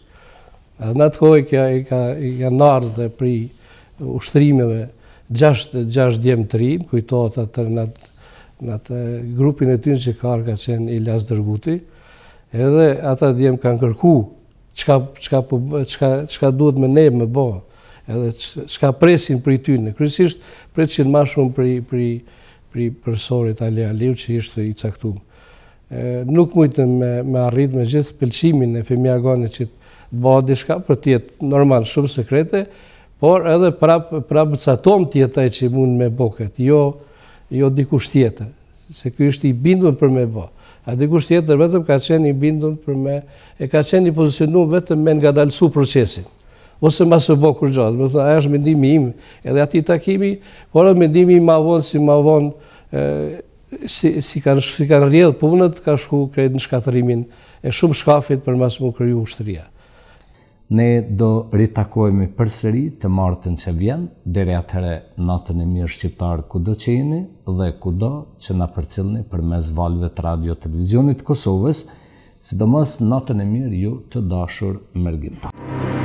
S2: Edhe në atë kohë i ka në dhe pri ushtrimeve 6 gjasht djemë të rinë, atër në atë grupin e ty në që ka qenë i dërguti, edhe ata djemë ka në kërku qka po, duhet me ne me bo, edhe qka presin për i ty në, kërësisht presin ma shumë për i pri përsorit Ali Aliu që ishte i caktum. Nuk mujtë me arritë me gjithë pëlqimin e Femi Goni që të bëhë di shka, për tjetë normal shumë sekrete, por edhe prapë të satom tjetaj që mund me bëket, jo, jo dikush tjetër, se kjo ishte i bindun për me bëhë. A dikush tjetër vetëm ka qeni i bindun për me, e ka qeni i pozicionu vetëm me nga dalësu procesin ose ma së bo kur gjatë, me aja është mendimi im, edhe ati takimi, por e mendimi ma vonë si ma vonë, si kanë rjedhë punët, ka shku krejt në shkatërimin e shumë shkafit për mas më kërju ushtëria.
S1: Ne do rritakojme për sëri të martën që vjen, dhere atëre natën e mirë shqiptarë ku do që jeni dhe ku do që na për për mes valve të radio të televizionit Kosovës, si do mësë natën e mirë ju të dashur mërgjim të.